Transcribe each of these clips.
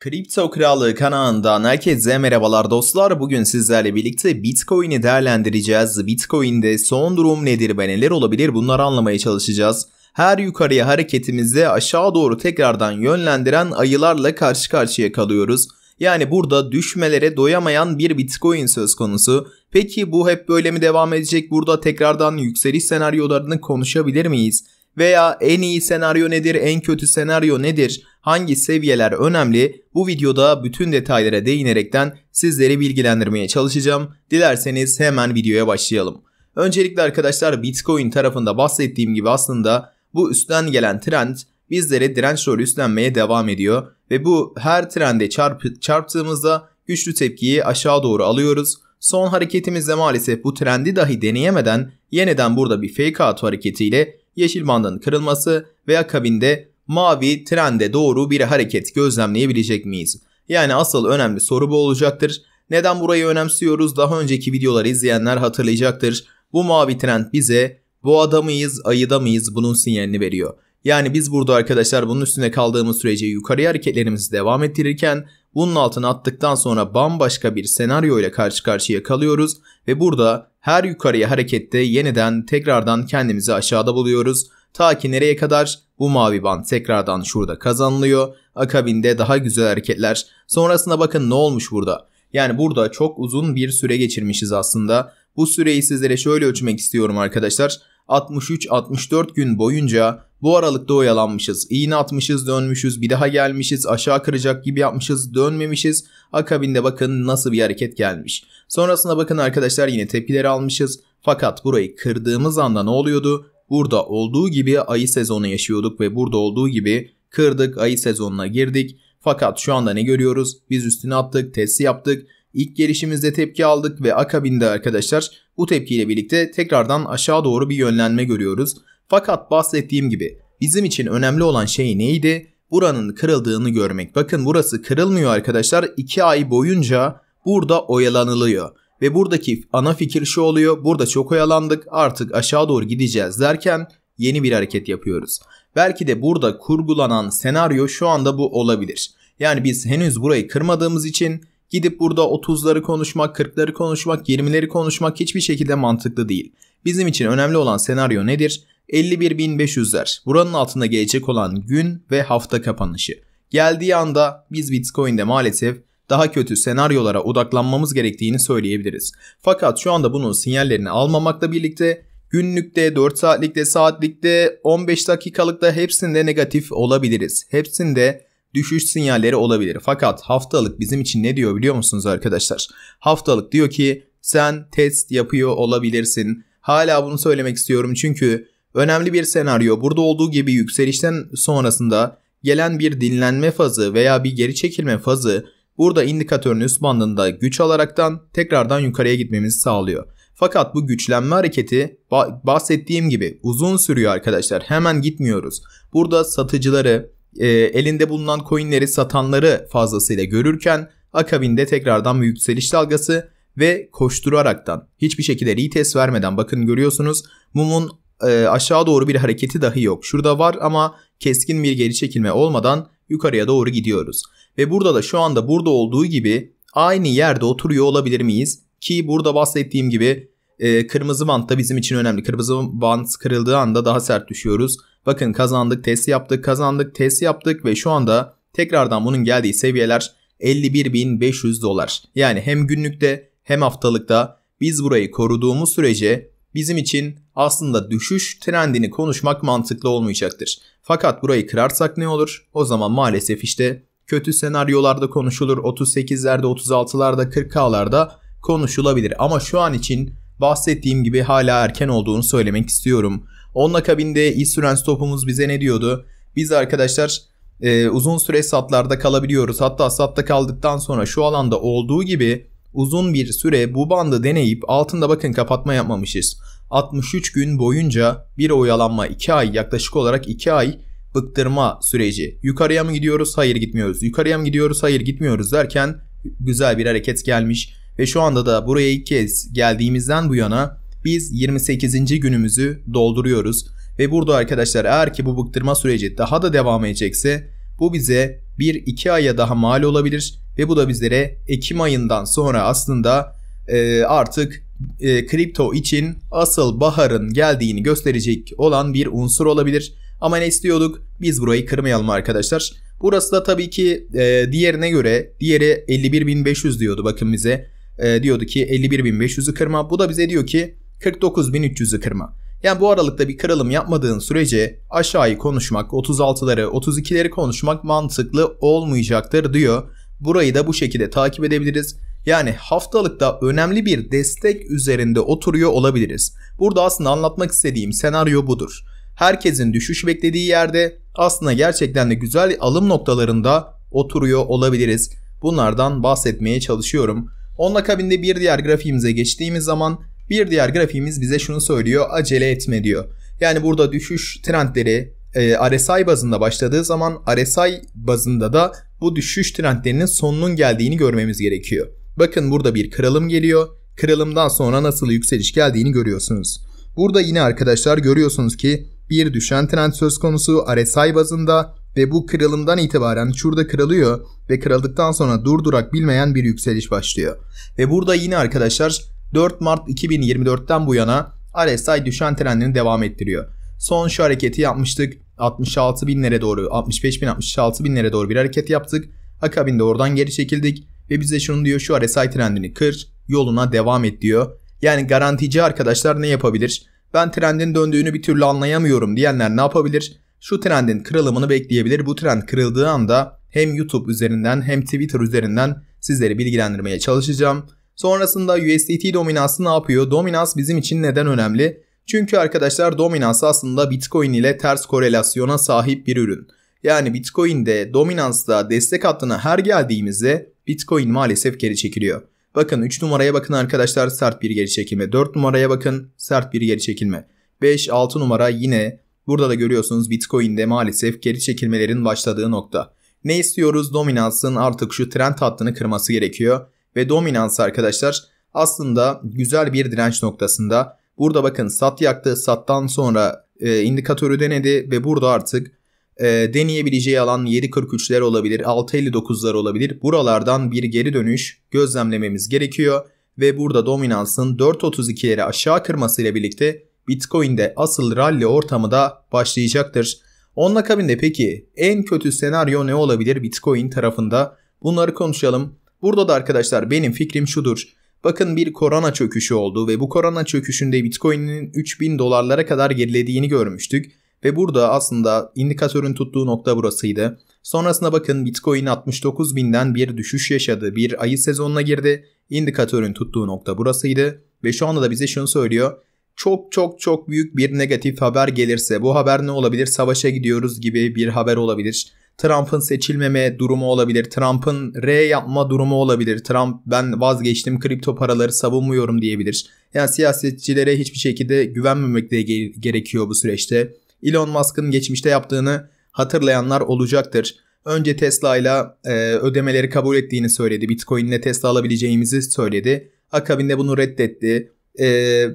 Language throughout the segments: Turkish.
Kripto Kralı kanalından herkese merhabalar dostlar. Bugün sizlerle birlikte Bitcoin'i değerlendireceğiz. Bitcoin'de son durum nedir ve neler olabilir bunları anlamaya çalışacağız. Her yukarıya hareketimizi aşağı doğru tekrardan yönlendiren ayılarla karşı karşıya kalıyoruz. Yani burada düşmelere doyamayan bir Bitcoin söz konusu. Peki bu hep böyle mi devam edecek? Burada tekrardan yükseliş senaryolarını konuşabilir miyiz? veya en iyi senaryo nedir, en kötü senaryo nedir, hangi seviyeler önemli bu videoda bütün detaylara değinerekten sizleri bilgilendirmeye çalışacağım. Dilerseniz hemen videoya başlayalım. Öncelikle arkadaşlar Bitcoin tarafında bahsettiğim gibi aslında bu üstten gelen trend bizlere direnç rolü üstlenmeye devam ediyor ve bu her trende çarp çarptığımızda güçlü tepkiyi aşağı doğru alıyoruz. Son hareketimizde maalesef bu trendi dahi deneyemeden yeniden burada bir fake out hareketiyle yeşil bandın kırılması ve akabinde mavi trende doğru bir hareket gözlemleyebilecek miyiz? Yani asıl önemli soru bu olacaktır. Neden burayı önemsiyoruz? Daha önceki videoları izleyenler hatırlayacaktır. Bu mavi trend bize bu adamıyız, ayıda mıyız bunun sinyalini veriyor. Yani biz burada arkadaşlar bunun üstüne kaldığımız sürece yukarı hareketlerimizi devam ettirirken bunun altına attıktan sonra bambaşka bir senaryo ile karşı karşıya kalıyoruz ve burada her yukarıya harekette yeniden tekrardan kendimizi aşağıda buluyoruz. Ta ki nereye kadar? Bu mavi band tekrardan şurada kazanılıyor. Akabinde daha güzel hareketler. Sonrasında bakın ne olmuş burada. Yani burada çok uzun bir süre geçirmişiz aslında. Bu süreyi sizlere şöyle ölçmek istiyorum arkadaşlar. 63-64 gün boyunca bu aralıkta oyalanmışız. İğne atmışız dönmüşüz bir daha gelmişiz aşağı kıracak gibi yapmışız dönmemişiz. Akabinde bakın nasıl bir hareket gelmiş. Sonrasında bakın arkadaşlar yine tepkileri almışız. Fakat burayı kırdığımız anda ne oluyordu? Burada olduğu gibi ayı sezonu yaşıyorduk ve burada olduğu gibi kırdık ayı sezonuna girdik. Fakat şu anda ne görüyoruz? Biz üstüne attık, testi yaptık. İlk gelişimizde tepki aldık ve akabinde arkadaşlar bu tepkiyle birlikte tekrardan aşağı doğru bir yönlenme görüyoruz. Fakat bahsettiğim gibi bizim için önemli olan şey neydi? Buranın kırıldığını görmek. Bakın burası kırılmıyor arkadaşlar. 2 ay boyunca burada oyalanılıyor. Ve buradaki ana fikir şu oluyor. Burada çok oyalandık artık aşağı doğru gideceğiz derken yeni bir hareket yapıyoruz. Belki de burada kurgulanan senaryo şu anda bu olabilir. Yani biz henüz burayı kırmadığımız için gidip burada 30'ları konuşmak, 40'ları konuşmak, 20'leri konuşmak hiçbir şekilde mantıklı değil. Bizim için önemli olan senaryo nedir? 51.500'ler. Buranın altında gelecek olan gün ve hafta kapanışı. Geldiği anda biz Bitcoin'de maalesef daha kötü senaryolara odaklanmamız gerektiğini söyleyebiliriz. Fakat şu anda bunun sinyallerini almamakla birlikte günlükte, 4 saatlikte, saatlikte, 15 dakikalıkta hepsinde negatif olabiliriz. Hepsinde düşüş sinyalleri olabilir. Fakat haftalık bizim için ne diyor biliyor musunuz arkadaşlar? Haftalık diyor ki sen test yapıyor olabilirsin. Hala bunu söylemek istiyorum çünkü Önemli bir senaryo burada olduğu gibi yükselişten sonrasında gelen bir dinlenme fazı veya bir geri çekilme fazı burada indikatörün üst bandında güç alaraktan tekrardan yukarıya gitmemizi sağlıyor. Fakat bu güçlenme hareketi bahsettiğim gibi uzun sürüyor arkadaşlar. Hemen gitmiyoruz. Burada satıcıları, e, elinde bulunan coinleri satanları fazlasıyla görürken akabinde tekrardan bir yükseliş dalgası ve koşturaraktan hiçbir şekilde retest vermeden bakın görüyorsunuz mumun e, aşağı doğru bir hareketi dahi yok. Şurada var ama keskin bir geri çekilme olmadan yukarıya doğru gidiyoruz. Ve burada da şu anda burada olduğu gibi aynı yerde oturuyor olabilir miyiz? Ki burada bahsettiğim gibi e, kırmızı bant da bizim için önemli. Kırmızı bant kırıldığı anda daha sert düşüyoruz. Bakın kazandık, test yaptık, kazandık, test yaptık ve şu anda tekrardan bunun geldiği seviyeler 51.500 dolar. Yani hem günlükte hem haftalıkta biz burayı koruduğumuz sürece bizim için aslında düşüş trendini konuşmak mantıklı olmayacaktır. Fakat burayı kırarsak ne olur? O zaman maalesef işte kötü senaryolarda konuşulur. 38'lerde, 36'larda, 40K'larda konuşulabilir. Ama şu an için bahsettiğim gibi hala erken olduğunu söylemek istiyorum. Onun akabinde İsüren stopumuz bize ne diyordu? Biz arkadaşlar e, uzun süre satlarda kalabiliyoruz. Hatta satta kaldıktan sonra şu alanda olduğu gibi Uzun bir süre bu bandı deneyip altında bakın kapatma yapmamışız. 63 gün boyunca bir oyalanma 2 ay yaklaşık olarak 2 ay bıktırma süreci. Yukarıya mı gidiyoruz? Hayır gitmiyoruz. Yukarıya mı gidiyoruz? Hayır gitmiyoruz derken güzel bir hareket gelmiş ve şu anda da buraya ilk kez geldiğimizden bu yana biz 28. günümüzü dolduruyoruz ve burada arkadaşlar eğer ki bu bıktırma süreci daha da devam edecekse bu bize 1-2 aya daha mal olabilir ve bu da bizlere Ekim ayından sonra aslında e, artık e, kripto için asıl baharın geldiğini gösterecek olan bir unsur olabilir. Ama ne istiyorduk? Biz burayı kırmayalım arkadaşlar. Burası da tabii ki e, diğerine göre diğeri 51.500 diyordu bakın bize. E, diyordu ki 51.500'ü kırma. Bu da bize diyor ki 49.300'ü kırma. Yani bu aralıkta bir kırılım yapmadığın sürece aşağıyı konuşmak, 36'ları, 32'leri konuşmak mantıklı olmayacaktır diyor. Burayı da bu şekilde takip edebiliriz. Yani haftalıkta önemli bir destek üzerinde oturuyor olabiliriz. Burada aslında anlatmak istediğim senaryo budur. Herkesin düşüş beklediği yerde aslında gerçekten de güzel alım noktalarında oturuyor olabiliriz. Bunlardan bahsetmeye çalışıyorum. Onun akabinde bir diğer grafiğimize geçtiğimiz zaman bir diğer grafiğimiz bize şunu söylüyor acele etme diyor. Yani burada düşüş trendleri e, RSI bazında başladığı zaman RSI bazında da bu düşüş trendlerinin sonunun geldiğini görmemiz gerekiyor. Bakın burada bir kırılım geliyor. Kırılımdan sonra nasıl yükseliş geldiğini görüyorsunuz. Burada yine arkadaşlar görüyorsunuz ki bir düşen trend söz konusu RSI bazında ve bu kırılımdan itibaren şurada kırılıyor ve kırıldıktan sonra durdurak bilmeyen bir yükseliş başlıyor. Ve burada yine arkadaşlar 4 Mart 2024'ten bu yana RSI düşen trendini devam ettiriyor. Son şu hareketi yapmıştık. 66 binlere doğru 65 bin 66 binlere doğru bir hareket yaptık. Akabinde oradan geri çekildik ve bize şunu diyor şu RSI trendini kır yoluna devam et diyor. Yani garantici arkadaşlar ne yapabilir? Ben trendin döndüğünü bir türlü anlayamıyorum diyenler ne yapabilir? Şu trendin kırılımını bekleyebilir. Bu trend kırıldığı anda hem YouTube üzerinden hem Twitter üzerinden sizleri bilgilendirmeye çalışacağım. Sonrasında USDT dominansı ne yapıyor? Dominans bizim için neden önemli? Çünkü arkadaşlar dominans aslında Bitcoin ile ters korelasyona sahip bir ürün. Yani Bitcoin'de dominansta destek hattına her geldiğimizde Bitcoin maalesef geri çekiliyor. Bakın 3 numaraya bakın arkadaşlar sert bir geri çekilme. 4 numaraya bakın sert bir geri çekilme. 5-6 numara yine burada da görüyorsunuz Bitcoin'de maalesef geri çekilmelerin başladığı nokta. Ne istiyoruz? Dominansın artık şu trend hattını kırması gerekiyor ve dominans arkadaşlar aslında güzel bir direnç noktasında. Burada bakın sat yaktı sattan sonra e, indikatörü denedi ve burada artık e, deneyebileceği alan 7.43'ler olabilir 6.59'lar olabilir. Buralardan bir geri dönüş gözlemlememiz gerekiyor ve burada dominansın 4.32'leri aşağı kırmasıyla birlikte Bitcoin'de asıl rally ortamı da başlayacaktır. Onun akabinde peki en kötü senaryo ne olabilir Bitcoin tarafında? Bunları konuşalım. Burada da arkadaşlar benim fikrim şudur. Bakın bir korona çöküşü oldu ve bu korona çöküşünde Bitcoin'in 3000 dolarlara kadar gerilediğini görmüştük. Ve burada aslında indikatörün tuttuğu nokta burasıydı. Sonrasında bakın Bitcoin 69 binden bir düşüş yaşadı. Bir ayı sezonuna girdi. İndikatörün tuttuğu nokta burasıydı. Ve şu anda da bize şunu söylüyor. Çok çok çok büyük bir negatif haber gelirse bu haber ne olabilir? Savaşa gidiyoruz gibi bir haber olabilir Trump'ın seçilmeme durumu olabilir. Trump'ın R yapma durumu olabilir. Trump ben vazgeçtim kripto paraları savunmuyorum diyebilir. Yani siyasetçilere hiçbir şekilde güvenmemek de gerekiyor bu süreçte. Elon Musk'ın geçmişte yaptığını hatırlayanlar olacaktır. Önce Tesla ile e, ödemeleri kabul ettiğini söyledi. Bitcoin ile Tesla alabileceğimizi söyledi. Akabinde bunu reddetti. E,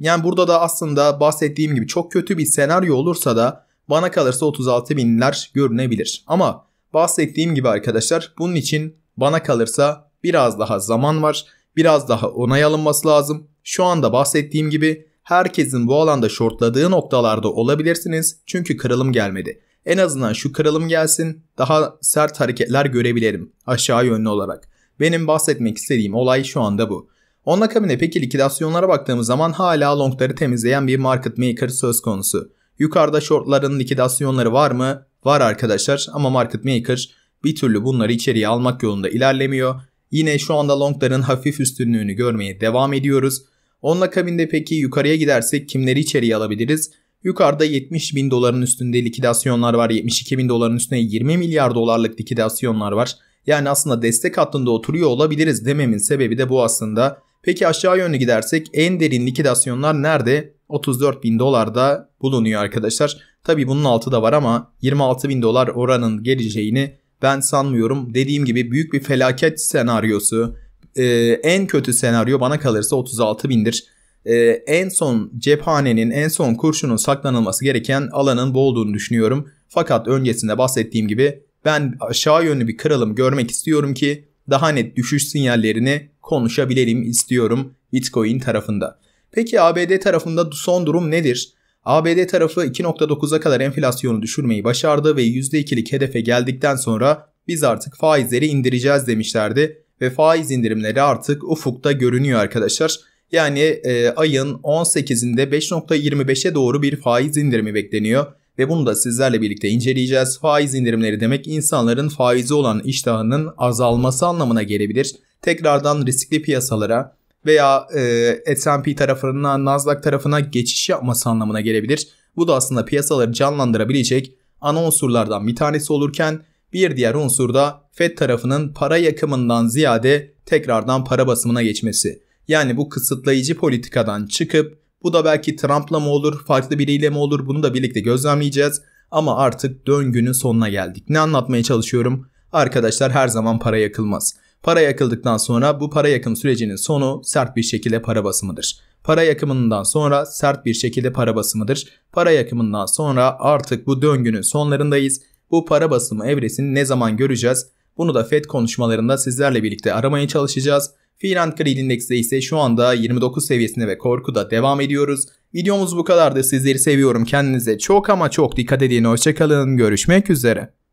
yani burada da aslında bahsettiğim gibi çok kötü bir senaryo olursa da bana kalırsa 36 binler görünebilir. Ama bahsettiğim gibi arkadaşlar bunun için bana kalırsa biraz daha zaman var. Biraz daha onay alınması lazım. Şu anda bahsettiğim gibi herkesin bu alanda shortladığı noktalarda olabilirsiniz. Çünkü kırılım gelmedi. En azından şu kırılım gelsin daha sert hareketler görebilirim aşağı yönlü olarak. Benim bahsetmek istediğim olay şu anda bu. Onun akabinde peki likidasyonlara baktığımız zaman hala longları temizleyen bir market maker söz konusu. Yukarıda shortların likidasyonları var mı? Var arkadaşlar ama market maker bir türlü bunları içeriye almak yolunda ilerlemiyor. Yine şu anda longların hafif üstünlüğünü görmeye devam ediyoruz. Onun akabinde peki yukarıya gidersek kimleri içeriye alabiliriz? Yukarıda 70 bin doların üstünde likidasyonlar var. 72 bin doların üstüne 20 milyar dolarlık likidasyonlar var. Yani aslında destek hattında oturuyor olabiliriz dememin sebebi de bu aslında. Peki aşağı yönlü gidersek en derin likidasyonlar nerede? 34 bin dolarda bulunuyor arkadaşlar. Tabi bunun altı da var ama 26 bin dolar oranın geleceğini ben sanmıyorum. Dediğim gibi büyük bir felaket senaryosu. Ee, en kötü senaryo bana kalırsa 36 bindir. Ee, en son cephanenin en son kurşunun saklanılması gereken alanın bu olduğunu düşünüyorum. Fakat öncesinde bahsettiğim gibi ben aşağı yönlü bir kırılım görmek istiyorum ki daha net düşüş sinyallerini konuşabilirim istiyorum Bitcoin tarafında. Peki ABD tarafında son durum nedir? ABD tarafı 2.9'a kadar enflasyonu düşürmeyi başardı ve %2'lik hedefe geldikten sonra biz artık faizleri indireceğiz demişlerdi ve faiz indirimleri artık ufukta görünüyor arkadaşlar. Yani e, ayın 18'inde 5.25'e doğru bir faiz indirimi bekleniyor ve bunu da sizlerle birlikte inceleyeceğiz. Faiz indirimleri demek insanların faizi olan iştahının azalması anlamına gelebilir. Tekrardan riskli piyasalara veya e, S&P tarafından Nasdaq tarafına geçiş yapması anlamına gelebilir. Bu da aslında piyasaları canlandırabilecek ana unsurlardan bir tanesi olurken bir diğer unsur da Fed tarafının para yakımından ziyade tekrardan para basımına geçmesi. Yani bu kısıtlayıcı politikadan çıkıp bu da belki Trump'la mı olur, farklı biriyle mi olur bunu da birlikte gözlemleyeceğiz. Ama artık döngünün sonuna geldik. Ne anlatmaya çalışıyorum? Arkadaşlar her zaman para yakılmaz. Para yakıldıktan sonra bu para yakım sürecinin sonu sert bir şekilde para basımıdır. Para yakımından sonra sert bir şekilde para basımıdır. Para yakımından sonra artık bu döngünün sonlarındayız. Bu para basımı evresini ne zaman göreceğiz? Bunu da FED konuşmalarında sizlerle birlikte aramaya çalışacağız. Fiiland Creed Index'te ise şu anda 29 seviyesinde ve korkuda devam ediyoruz. Videomuz bu kadardı. Sizleri seviyorum. Kendinize çok ama çok dikkat edin. Hoşçakalın. Görüşmek üzere.